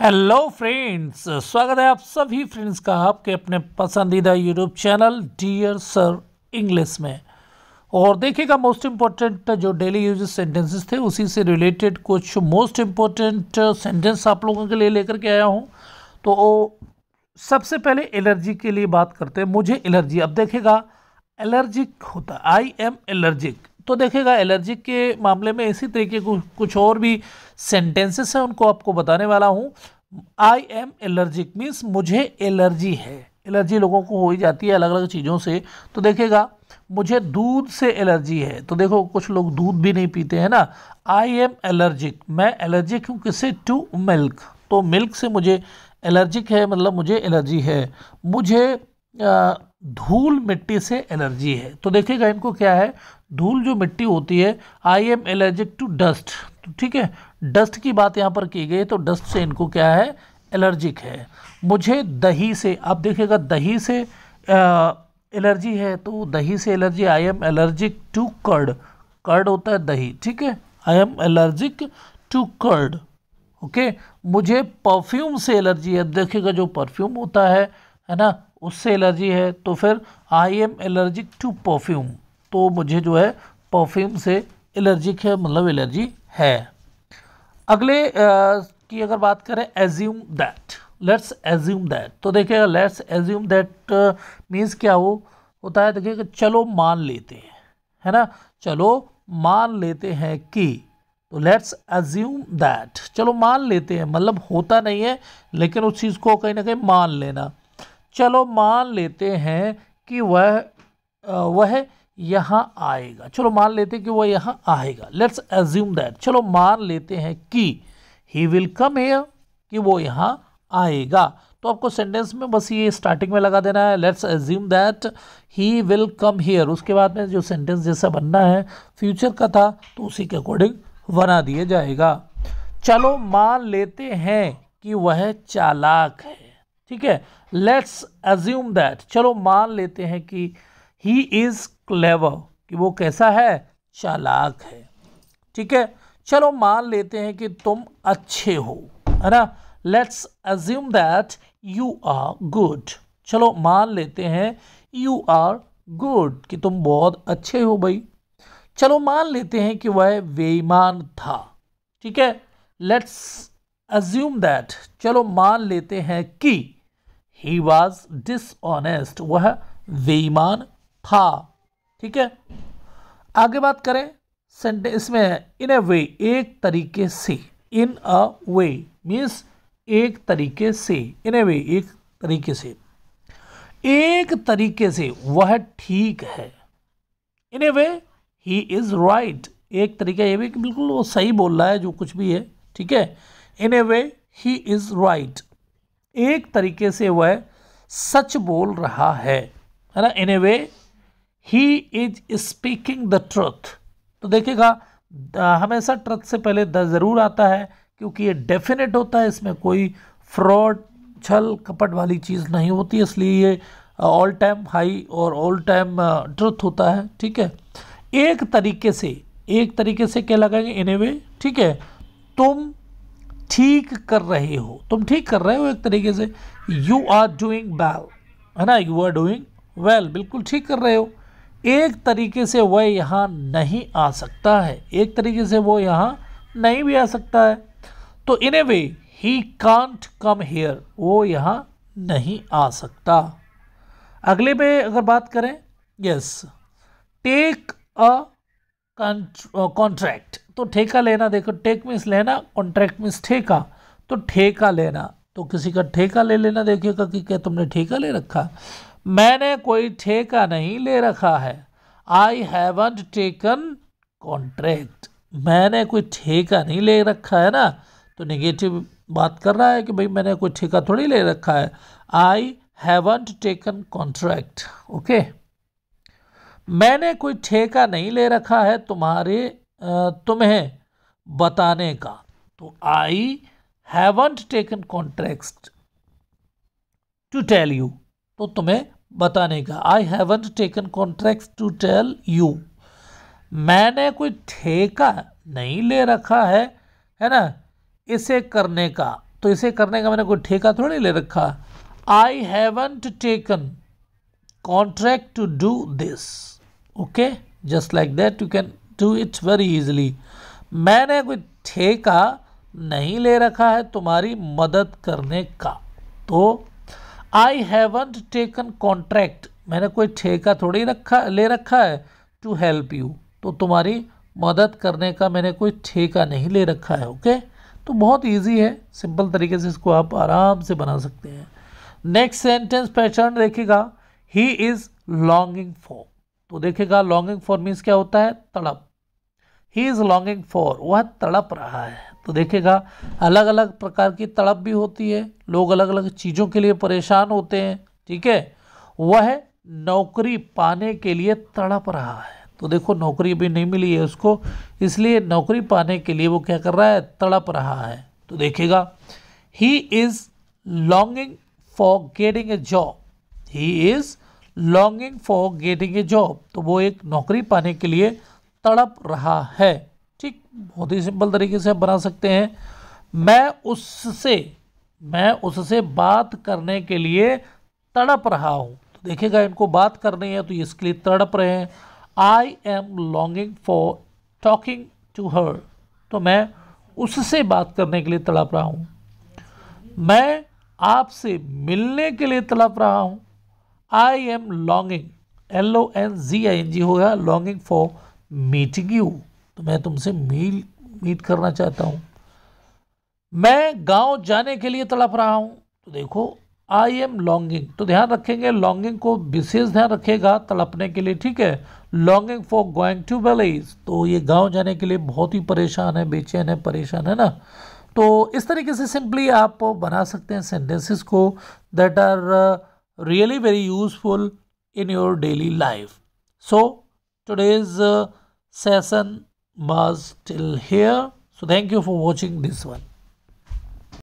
hello friends स्वागत है आप सभी फ्रेंड्स का आपके अपने पसंदीदा YouTube channel dear sir English में और देखिएगा मोस्ट इम्पॉर्टेंट जो डेली यूज सेंटेंसेस थे उसी से रिलेटेड कुछ मोस्ट इम्पोर्टेंट सेंटेंस आप लोगों के लिए लेकर के आया हूँ तो सबसे पहले एलर्जी के लिए बात करते हैं मुझे एलर्जी अब देखेगा एलर्जिक होता आई एम एलर्जिक तो देखेगा एलर्जिक के मामले में इसी तरीके कुछ कुछ और भी सेंटेंसेस हैं उनको आपको बताने वाला हूँ आई एम एलर्जिक मीन्स मुझे एलर्जी है एलर्जी लोगों को हो ही जाती है अलग अलग चीज़ों से तो देखेगा मुझे दूध से एलर्जी है तो देखो कुछ लोग दूध भी नहीं पीते हैं ना आई एम एलर्जिक मैं एलर्जिक हूँ किससे टू मिल्क तो मिल्क से मुझे एलर्जिक है मतलब मुझे एलर्जी है मुझे धूल मिट्टी से एलर्जी है तो देखिएगा इनको क्या है धूल जो मिट्टी होती है I am allergic to dust ठीक है डस्ट की बात यहाँ पर की गई तो डस्ट से इनको क्या है एलर्जिक है मुझे दही से आप देखिएगा दही से एलर्जी है तो दही से allergy I am allergic to curd curd होता है दही ठीक है I am allergic to curd okay मुझे परफ्यूम से एलर्जी है देखिएगा जो परफ्यूम होता है है ना उससे एलर्जी है तो फिर I am allergic to perfume तो मुझे जो है परफ्यूम से एलर्जिक है मतलब एलर्जी है अगले आ, की अगर बात करें assume that let's assume that तो देखिएगा लेट्स एज्यूम दैट मीन्स क्या हो होता है देखिएगा चलो मान लेते हैं है ना चलो मान लेते हैं कि तो लेट्स एज्यूम दैट चलो मान लेते हैं मतलब होता नहीं है लेकिन उस चीज़ को कहीं ना कहीं मान लेना चलो मान लेते हैं कि वह वह यहाँ आएगा चलो मान लेते हैं कि वो यहाँ आएगा लेट्स एज्यूम दैट चलो मान लेते हैं कि ही विल कम हेयर कि वो यहाँ आएगा तो आपको सेंटेंस में बस ये स्टार्टिंग में लगा देना है let's assume that he will come here उसके बाद में जो सेंटेंस जैसा बनना है फ्यूचर का था तो उसी के अकॉर्डिंग बना दिया जाएगा चलो मान लेते हैं कि वह चालाक है ठीक है लेट्स एज्यूम दैट चलो मान लेते हैं कि ही इज़ क्लेवर कि वो कैसा है चालाक है ठीक है चलो मान लेते हैं कि तुम अच्छे हो है ना let's assume that you are good चलो मान लेते हैं यू आर गुड कि तुम बहुत अच्छे हो भाई चलो मान लेते हैं कि वह बेईमान था ठीक है लेट्स अज्यूम दैट चलो मान लेते हैं कि ही वॉज डिसऑनेस्ट वह बेईमान था ठीक है आगे बात करें सेंटेंस इसमें है इन ए वे एक तरीके से इन अ वे मीन्स एक तरीके से इन ए वे एक तरीके से एक तरीके से वह ठीक है इन a way he is right एक तरीका ये भी कि बिल्कुल वो सही बोल रहा है जो कुछ भी है ठीक है इन a way he is right एक तरीके से वह सच बोल रहा है है ना in a way he is speaking the truth तो देखिएगा हमेशा ट्रथ से पहले द ज़रूर आता है क्योंकि ये डेफिनेट होता है इसमें कोई फ्रॉड छल कपट वाली चीज़ नहीं होती इसलिए ये ऑल टाइम हाई और ऑल टाइम ट्रुथ होता है ठीक है एक तरीके से एक तरीके से क्या लगाएंगे इन वे ठीक है तुम ठीक कर रहे हो तुम ठीक कर रहे हो एक तरीके से यू आर डूइंग वेल है ना यू आर डूइंग वेल बिल्कुल ठीक कर रहे हो एक तरीके से वह यहाँ नहीं आ सकता है एक तरीके से वो यहाँ नहीं भी आ सकता है तो इन a way he can't come here वो यहाँ नहीं आ सकता अगले पे अगर बात करें यस टेक अ कॉन्ट्रैक्ट तो ठेका लेना देखो टेक मीन्स लेना कॉन्ट्रैक्ट मीन्स ठेका तो ठेका लेना तो किसी का ठेका ले लेना देखिएगा कि क्या तुमने ठेका ले रखा मैंने कोई ठेका नहीं ले रखा है आई हैवंट टेकन कॉन्ट्रैक्ट मैंने कोई ठेका नहीं ले रखा है ना तो निगेटिव बात कर रहा है कि भाई मैंने कोई ठेका थोड़ी ले रखा है I haven't taken contract okay मैंने कोई ठेका नहीं ले रखा है तुम्हारे तुम्हें बताने का तो I haven't taken contract to tell you तो तुम्हें बताने का I haven't taken contract to tell you मैंने कोई ठेका नहीं ले रखा है है ना इसे करने का तो इसे करने का मैंने कोई ठेका थोड़ी ले रखा I haven't taken contract to do this okay just like that you can do it's very easily मैंने कोई ठेका नहीं ले रखा है तुम्हारी मदद करने का तो आई हैवंट टेकन कॉन्ट्रैक्ट मैंने कोई ठेका थोड़ी रखा ले रखा है टू हेल्प यू तो तुम्हारी मदद करने का मैंने कोई ठेका नहीं ले रखा है ओके तो बहुत इजी है सिंपल तरीके से इसको आप आराम से बना सकते हैं नेक्स्ट सेंटेंस पैटर्न देखेगा ही इज़ लॉन्गिंग फॉर तो देखेगा लॉन्गिंग फॉर मीन्स क्या होता है तड़प ही इज़ लॉन्गिंग फॉर वह तड़प रहा है तो देखेगा अलग अलग प्रकार की तड़प भी होती है लोग अलग अलग चीज़ों के लिए परेशान होते हैं ठीक है वह नौकरी पाने के लिए तड़प रहा है तो देखो नौकरी भी नहीं मिली है उसको इसलिए नौकरी पाने के लिए वो क्या कर रहा है तड़प रहा है तो देखेगा he is longing for getting a job he is longing for getting a job तो वो एक नौकरी पाने के लिए तड़प रहा है ठीक बहुत ही सिंपल तरीके से आप बना सकते हैं मैं उससे मैं उससे बात करने के लिए तड़प रहा हूँ तो देखिएगा इनको बात करनी है तो इसके लिए तड़प रहे हैं I am longing for talking to her तो मैं उससे बात करने के लिए तड़प रहा हूँ मैं आपसे मिलने के लिए तड़प रहा हूँ I am longing L O N G I N G होगा लॉन्गिंग फॉर मीटिंग यू तो मैं तुमसे मील मीट करना चाहता हूँ मैं गांव जाने के लिए तड़प रहा हूँ तो देखो आई एम लॉन्गिंग तो ध्यान रखेंगे लॉन्गिंग को विशेष ध्यान रखेगा तड़पने के लिए ठीक है longing for going to valleys तो ये गांव जाने के लिए बहुत ही परेशान है बेचैन है परेशान है ना तो इस तरीके से सिंपली आप बना सकते हैं सेंटेंसेस को that are really very useful in your daily life so today's session bars till here so thank you for watching this one